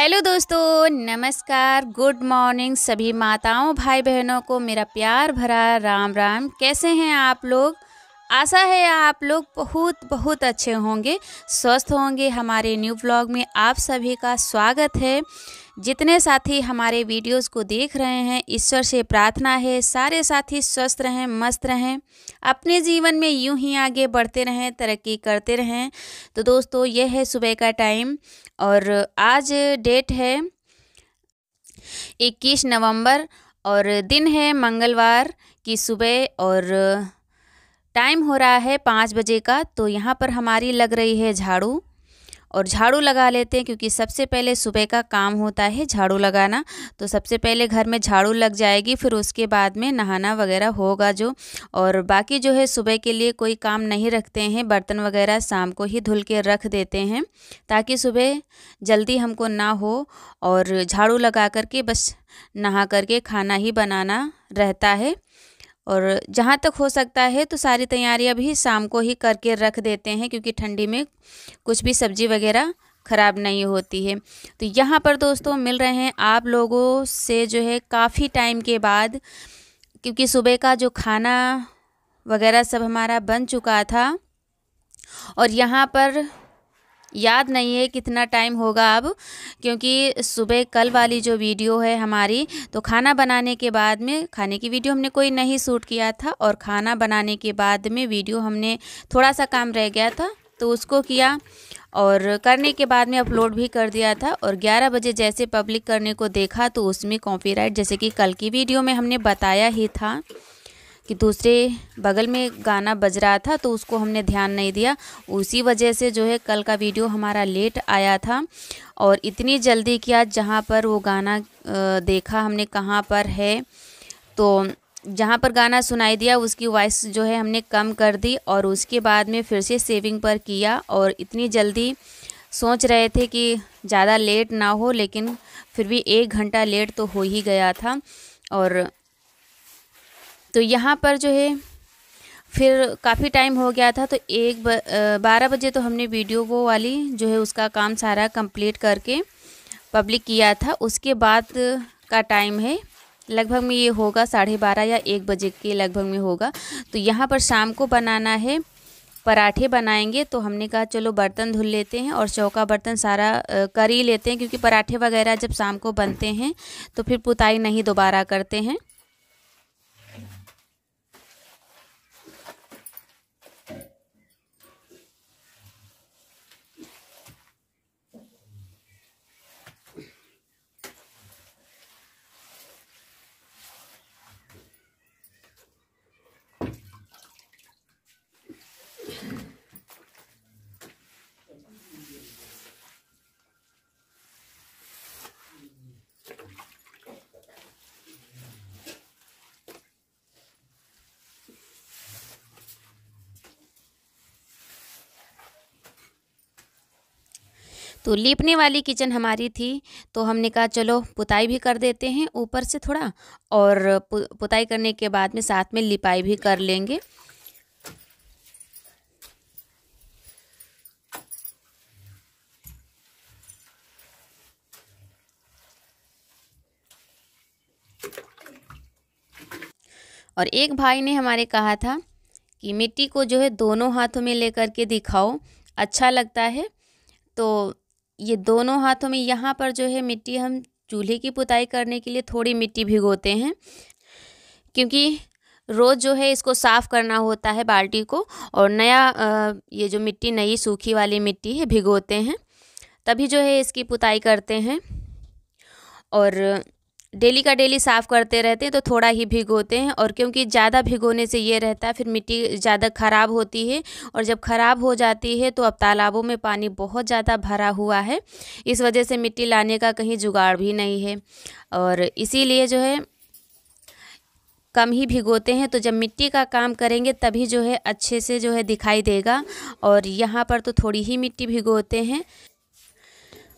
hello दोस्तों नमस्कार good morning सभी माताओं भाई बहनों को मेरा प्यार भरा राम राम कैसे हैं आप लोग आशा है आप लोग बहुत बहुत अच्छे होंगे स्वस्थ होंगे हमारे न्यू ब्लॉग में आप सभी का स्वागत है जितने साथी हमारे वीडियोस को देख रहे हैं ईश्वर से प्रार्थना है सारे साथी स्वस्थ रहें मस्त रहें अपने जीवन में यूं ही आगे बढ़ते रहें तरक्की करते रहें तो दोस्तों यह है सुबह का टाइम और आज डेट है 21 नवंबर और दिन है मंगलवार की सुबह और टाइम हो रहा है पाँच बजे का तो यहाँ पर हमारी लग रही है झाड़ू और झाड़ू लगा लेते हैं क्योंकि सबसे पहले सुबह का काम होता है झाड़ू लगाना तो सबसे पहले घर में झाड़ू लग जाएगी फिर उसके बाद में नहाना वगैरह होगा जो और बाकी जो है सुबह के लिए कोई काम नहीं रखते हैं बर्तन वगैरह शाम को ही धुल के रख देते हैं ताकि सुबह जल्दी हमको ना हो और झाड़ू लगा करके बस नहा करके खाना ही बनाना रहता है और जहाँ तक हो सकता है तो सारी तैयारियाँ भी शाम को ही करके रख देते हैं क्योंकि ठंडी में कुछ भी सब्ज़ी वगैरह ख़राब नहीं होती है तो यहाँ पर दोस्तों मिल रहे हैं आप लोगों से जो है काफ़ी टाइम के बाद क्योंकि सुबह का जो खाना वगैरह सब हमारा बन चुका था और यहाँ पर याद नहीं है कितना टाइम होगा अब क्योंकि सुबह कल वाली जो वीडियो है हमारी तो खाना बनाने के बाद में खाने की वीडियो हमने कोई नहीं शूट किया था और खाना बनाने के बाद में वीडियो हमने थोड़ा सा काम रह गया था तो उसको किया और करने के बाद में अपलोड भी कर दिया था और 11 बजे जैसे पब्लिक करने को देखा तो उसमें कॉपीराइट जैसे कि कल की वीडियो में हमने बताया ही था कि दूसरे बगल में गाना बज रहा था तो उसको हमने ध्यान नहीं दिया उसी वजह से जो है कल का वीडियो हमारा लेट आया था और इतनी जल्दी किया जहाँ पर वो गाना देखा हमने कहाँ पर है तो जहाँ पर गाना सुनाई दिया उसकी वॉइस जो है हमने कम कर दी और उसके बाद में फिर से सेविंग पर किया और इतनी जल्दी सोच रहे थे कि ज़्यादा लेट ना हो लेकिन फिर भी एक घंटा लेट तो हो ही गया था और तो यहाँ पर जो है फिर काफ़ी टाइम हो गया था तो एक बारह बजे तो हमने वीडियो वो वाली जो है उसका काम सारा कंप्लीट करके पब्लिक किया था उसके बाद का टाइम है लगभग में ये होगा साढ़े बारह या एक बजे के लगभग में होगा तो यहाँ पर शाम को बनाना है पराठे बनाएंगे तो हमने कहा चलो बर्तन धुल लेते हैं और चौका बर्तन सारा कर ही लेते हैं क्योंकि पराठे वगैरह जब शाम को बनते हैं तो फिर पुताई नहीं दोबारा करते हैं तो लीपने वाली किचन हमारी थी तो हमने कहा चलो पुताई भी कर देते हैं ऊपर से थोड़ा और पुताई करने के बाद में साथ में लिपाई भी कर लेंगे और एक भाई ने हमारे कहा था कि मिट्टी को जो है दोनों हाथों में लेकर के दिखाओ अच्छा लगता है तो ये दोनों हाथों में यहाँ पर जो है मिट्टी हम चूल्हे की पुताई करने के लिए थोड़ी मिट्टी भिगोते हैं क्योंकि रोज़ जो है इसको साफ़ करना होता है बाल्टी को और नया ये जो मिट्टी नई सूखी वाली मिट्टी है भिगोते हैं तभी जो है इसकी पुताई करते हैं और डेली का डेली साफ़ करते रहते हैं तो थोड़ा ही भिगोते हैं और क्योंकि ज़्यादा भिगोने से ये रहता है फिर मिट्टी ज़्यादा ख़राब होती है और जब ख़राब हो जाती है तो अब तालाबों में पानी बहुत ज़्यादा भरा हुआ है इस वजह से मिट्टी लाने का कहीं जुगाड़ भी नहीं है और इसीलिए जो है कम ही भिगोते हैं तो जब मिट्टी का काम करेंगे तभी जो है अच्छे से जो है दिखाई देगा और यहाँ पर तो थोड़ी ही मिट्टी भिगोते हैं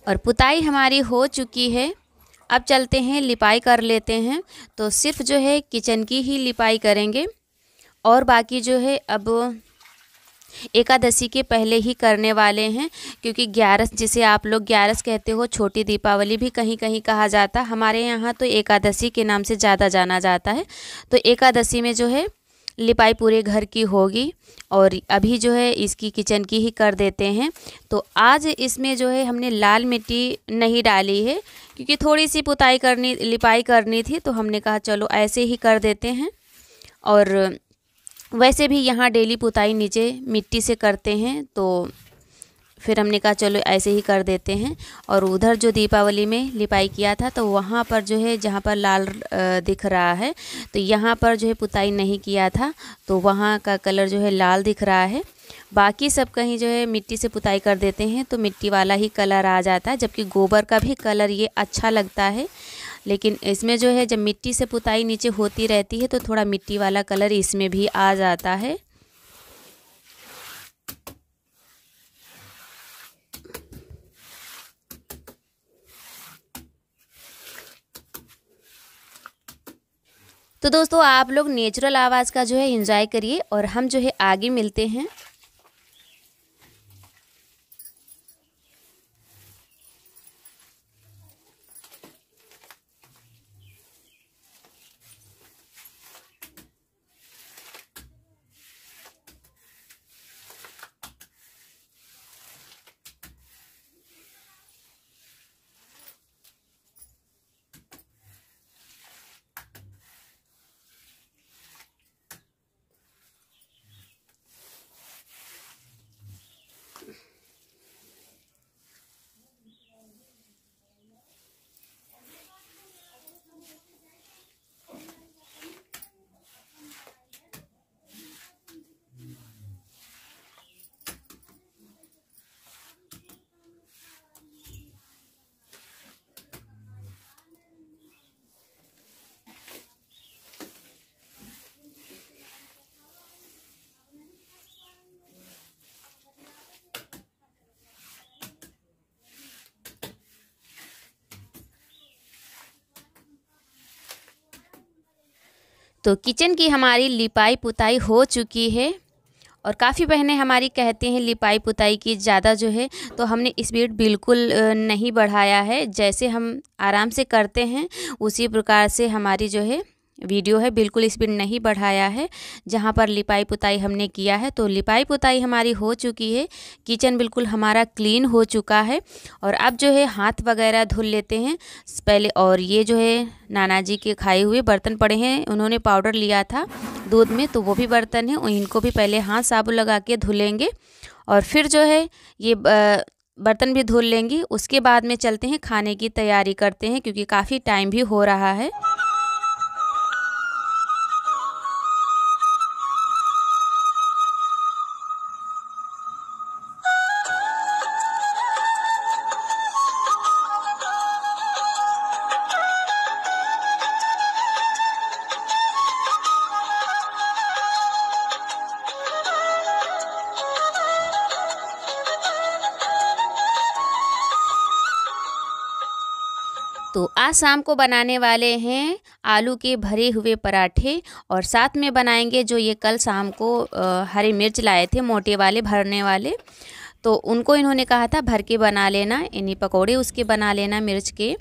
और पुताई हमारी हो चुकी है अब चलते हैं लिपाई कर लेते हैं तो सिर्फ जो है किचन की ही लिपाई करेंगे और बाकी जो है अब एकादशी के पहले ही करने वाले हैं क्योंकि ग्यारस जिसे आप लोग ग्यारस कहते हो छोटी दीपावली भी कहीं कहीं कहा जाता हमारे यहाँ तो एकादशी के नाम से ज़्यादा जाना जाता है तो एकादशी में जो है लिपाई पूरे घर की होगी और अभी जो है इसकी किचन की ही कर देते हैं तो आज इसमें जो है हमने लाल मिट्टी नहीं डाली है क्योंकि थोड़ी सी पुताई करनी लिपाई करनी थी तो हमने कहा चलो ऐसे ही कर देते हैं और वैसे भी यहाँ डेली पुताई नीचे मिट्टी से करते हैं तो फिर हमने कहा चलो ऐसे ही कर देते हैं और उधर जो दीपावली में लिपाई किया था तो वहाँ पर जो है जहाँ पर लाल दिख रहा है तो यहाँ पर जो है पुताई नहीं किया था तो वहाँ का कलर जो है लाल दिख रहा है बाकी सब कहीं जो है मिट्टी से पुताई कर देते हैं तो मिट्टी वाला ही कलर आ जाता है जबकि गोबर का भी कलर ये अच्छा लगता है लेकिन इसमें जो है जब मिट्टी से पुताई नीचे होती रहती है तो थोड़ा मिट्टी वाला कलर इसमें भी आ जाता है तो दोस्तों आप लोग नेचुरल आवाज़ का जो है इंजॉय करिए और हम जो है आगे मिलते हैं तो किचन की हमारी लिपाई पुताई हो चुकी है और काफ़ी बहनें हमारी कहती हैं लिपाई पुताई की ज़्यादा जो है तो हमने स्पीड बिल्कुल नहीं बढ़ाया है जैसे हम आराम से करते हैं उसी प्रकार से हमारी जो है वीडियो है बिल्कुल स्पीड नहीं बढ़ाया है जहाँ पर लिपाई पुताई हमने किया है तो लिपाई पुताई हमारी हो चुकी है किचन बिल्कुल हमारा क्लीन हो चुका है और अब जो है हाथ वगैरह धुल लेते हैं पहले और ये जो है नाना जी के खाए हुए बर्तन पड़े हैं उन्होंने पाउडर लिया था दूध में तो वो भी बर्तन हैं इनको भी पहले हाथ साबुन लगा के धुलेंगे और फिर जो है ये बर्तन भी धुल लेंगी उसके बाद में चलते हैं खाने की तैयारी करते हैं क्योंकि काफ़ी टाइम भी हो रहा है आज शाम को बनाने वाले हैं आलू के भरे हुए पराठे और साथ में बनाएंगे जो ये कल शाम को हरी मिर्च लाए थे मोटे वाले भरने वाले तो उनको इन्होंने कहा था भर के बना लेना इन्हीं पकोड़े उसके बना लेना मिर्च के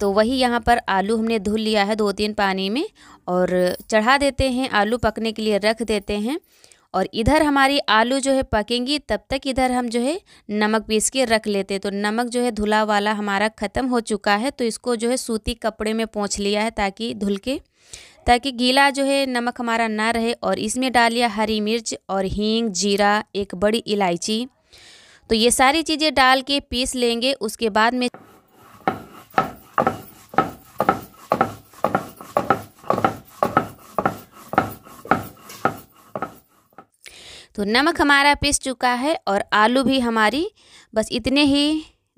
तो वही यहाँ पर आलू हमने धुल लिया है दो तीन पानी में और चढ़ा देते हैं आलू पकने के लिए रख देते हैं और इधर हमारी आलू जो है पकेंगी तब तक इधर हम जो है नमक पीस के रख लेते तो नमक जो है धुला वाला हमारा ख़त्म हो चुका है तो इसको जो है सूती कपड़े में पोंछ लिया है ताकि धुल के ताकि गीला जो है नमक हमारा ना रहे और इसमें डालिया हरी मिर्च और हींग जीरा एक बड़ी इलायची तो ये सारी चीज़ें डाल के पीस लेंगे उसके बाद में तो नमक हमारा पिस चुका है और आलू भी हमारी बस इतने ही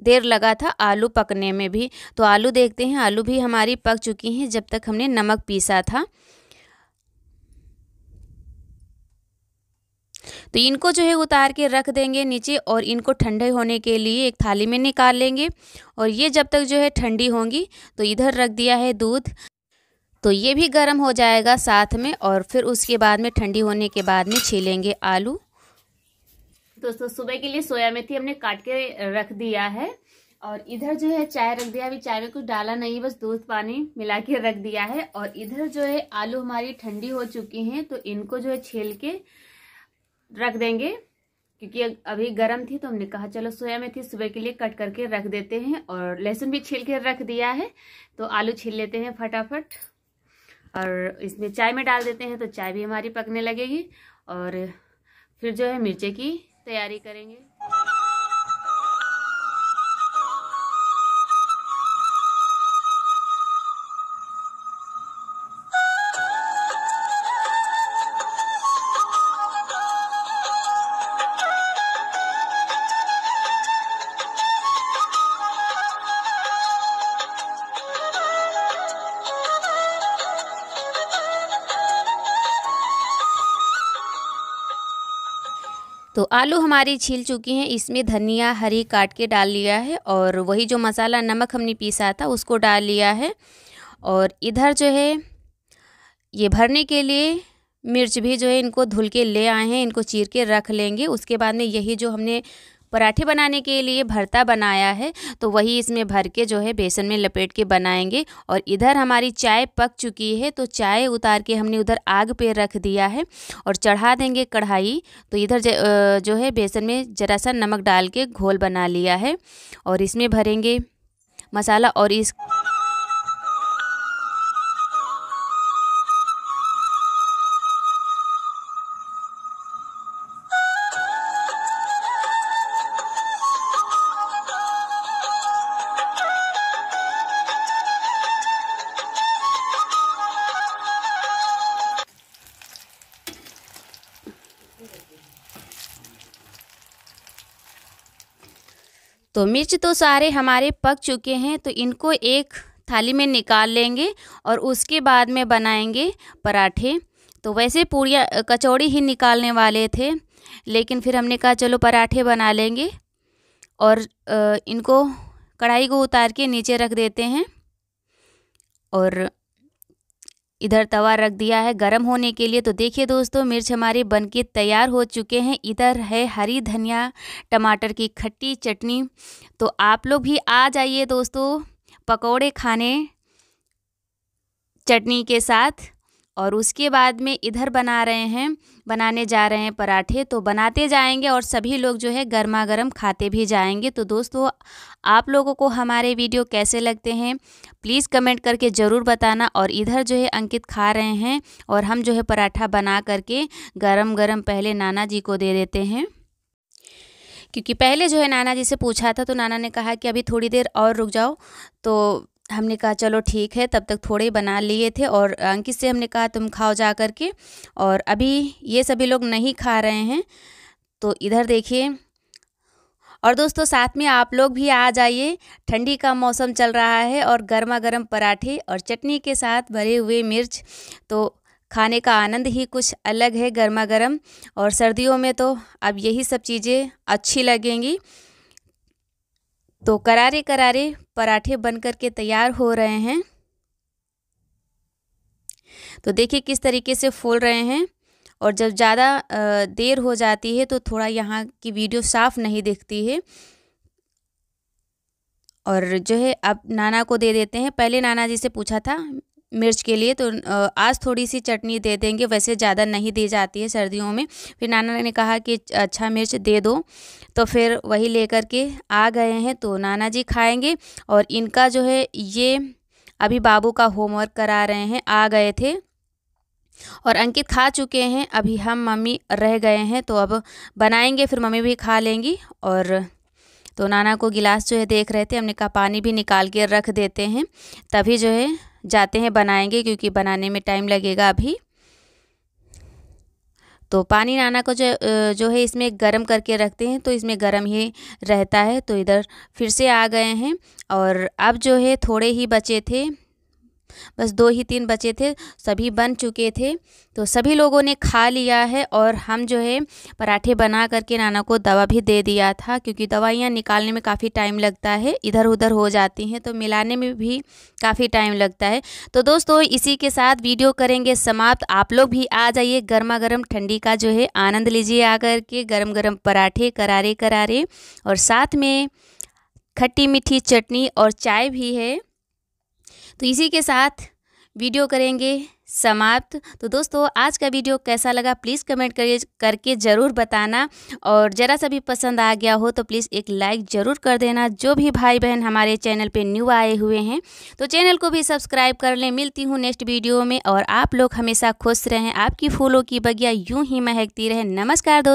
देर लगा था आलू पकने में भी तो आलू देखते हैं आलू भी हमारी पक चुकी हैं जब तक हमने नमक पीसा था तो इनको जो है उतार के रख देंगे नीचे और इनको ठंडे होने के लिए एक थाली में निकाल लेंगे और ये जब तक जो है ठंडी होंगी तो इधर रख दिया है दूध तो ये भी गर्म हो जाएगा साथ में और फिर उसके बाद में ठंडी होने के बाद में छीलेंगे आलू दोस्तों सुबह के लिए सोया मेथी हमने काट के रख दिया है और इधर जो है चाय रख दिया अभी चाय में कुछ डाला नहीं बस दूध पानी मिला के रख दिया है और इधर जो है आलू हमारी ठंडी हो चुकी हैं तो इनको जो है छील के रख देंगे क्योंकि अभी गर्म थी तो हमने कहा चलो सोया मेथी सुबह के लिए कट करके रख देते हैं और लहसुन भी छील के रख दिया है तो आलू छील लेते हैं फटाफट और इसमें चाय में डाल देते हैं तो चाय भी हमारी पकने लगेगी और फिर जो है मिर्चे की तैयारी करेंगे आलू हमारी छील चुकी हैं इसमें धनिया हरी काट के डाल लिया है और वही जो मसाला नमक हमने पीसा था उसको डाल लिया है और इधर जो है ये भरने के लिए मिर्च भी जो है इनको धुल के ले आए हैं इनको चीर के रख लेंगे उसके बाद में यही जो हमने पराठे बनाने के लिए भरता बनाया है तो वही इसमें भर के जो है बेसन में लपेट के बनाएंगे और इधर हमारी चाय पक चुकी है तो चाय उतार के हमने उधर आग पे रख दिया है और चढ़ा देंगे कढ़ाई तो इधर जो है बेसन में ज़रा सा नमक डाल के घोल बना लिया है और इसमें भरेंगे मसाला और इस तो मिर्च तो सारे हमारे पक चुके हैं तो इनको एक थाली में निकाल लेंगे और उसके बाद में बनाएंगे पराठे तो वैसे पूड़िया कचौड़ी ही निकालने वाले थे लेकिन फिर हमने कहा चलो पराठे बना लेंगे और इनको कढ़ाई को उतार के नीचे रख देते हैं और इधर तवा रख दिया है गर्म होने के लिए तो देखिए दोस्तों मिर्च हमारे बनके तैयार हो चुके हैं इधर है हरी धनिया टमाटर की खट्टी चटनी तो आप लोग भी आ जाइए दोस्तों पकोड़े खाने चटनी के साथ और उसके बाद में इधर बना रहे हैं बनाने जा रहे हैं पराठे तो बनाते जाएंगे और सभी लोग जो है गर्मा गर्म खाते भी जाएंगे तो दोस्तों आप लोगों को हमारे वीडियो कैसे लगते हैं प्लीज़ कमेंट करके ज़रूर बताना और इधर जो है अंकित खा रहे हैं और हम जो है पराठा बना करके गरम गरम पहले नाना जी को दे देते हैं क्योंकि पहले जो है नाना जी से पूछा था तो नाना ने कहा कि अभी थोड़ी देर और रुक जाओ तो हमने कहा चलो ठीक है तब तक थोड़े बना लिए थे और अंकित से हमने कहा तुम खाओ जा कर के और अभी ये सभी लोग नहीं खा रहे हैं तो इधर देखिए और दोस्तों साथ में आप लोग भी आ जाइए ठंडी का मौसम चल रहा है और गर्मा गर्म पराठे और चटनी के साथ भरे हुए मिर्च तो खाने का आनंद ही कुछ अलग है गर्मा गर्म और सर्दियों में तो अब यही सब चीज़ें अच्छी लगेंगी तो करारे करारे पराठे बन कर के तैयार हो रहे हैं तो देखिए किस तरीके से फूल रहे हैं और जब ज़्यादा देर हो जाती है तो थोड़ा यहाँ की वीडियो साफ़ नहीं दिखती है और जो है अब नाना को दे देते हैं पहले नाना जी से पूछा था मिर्च के लिए तो आज थोड़ी सी चटनी दे देंगे वैसे ज़्यादा नहीं दी जाती है सर्दियों में फिर नाना ने कहा कि अच्छा मिर्च दे दो तो फिर वही लेकर के आ गए हैं तो नाना जी खाएँगे और इनका जो है ये अभी बाबू का होमवर्क करा रहे हैं आ गए थे और अंकित खा चुके हैं अभी हम मम्मी रह गए हैं तो अब बनाएंगे फिर मम्मी भी खा लेंगी और तो नाना को गिलास जो है देख रहे थे हमने कहा पानी भी निकाल के रख देते हैं तभी जो है जाते हैं बनाएंगे क्योंकि बनाने में टाइम लगेगा अभी तो पानी नाना को जो जो है इसमें गरम करके रखते हैं तो इसमें गरम ही रहता है तो इधर फिर से आ गए हैं और अब जो है थोड़े ही बचे थे बस दो ही तीन बचे थे सभी बन चुके थे तो सभी लोगों ने खा लिया है और हम जो है पराठे बना करके नाना को दवा भी दे दिया था क्योंकि दवाइयाँ निकालने में काफ़ी टाइम लगता है इधर उधर हो जाती हैं तो मिलाने में भी काफ़ी टाइम लगता है तो दोस्तों इसी के साथ वीडियो करेंगे समाप्त आप लोग भी आ जाइए गर्मा गर्म ठंडी का जो है आनंद लीजिए आकर के गर्म गर्म पराठे करारे करारे और साथ में खट्टी मीठी चटनी और चाय भी है तो इसी के साथ वीडियो करेंगे समाप्त तो दोस्तों आज का वीडियो कैसा लगा प्लीज़ कमेंट कर, करके ज़रूर बताना और ज़रा सा भी पसंद आ गया हो तो प्लीज़ एक लाइक ज़रूर कर देना जो भी भाई बहन हमारे चैनल पे न्यू आए हुए हैं तो चैनल को भी सब्सक्राइब कर लें मिलती हूँ नेक्स्ट वीडियो में और आप लोग हमेशा खुश रहें आपकी फूलों की बगिया यूँ ही महकती रहें नमस्कार दोस्त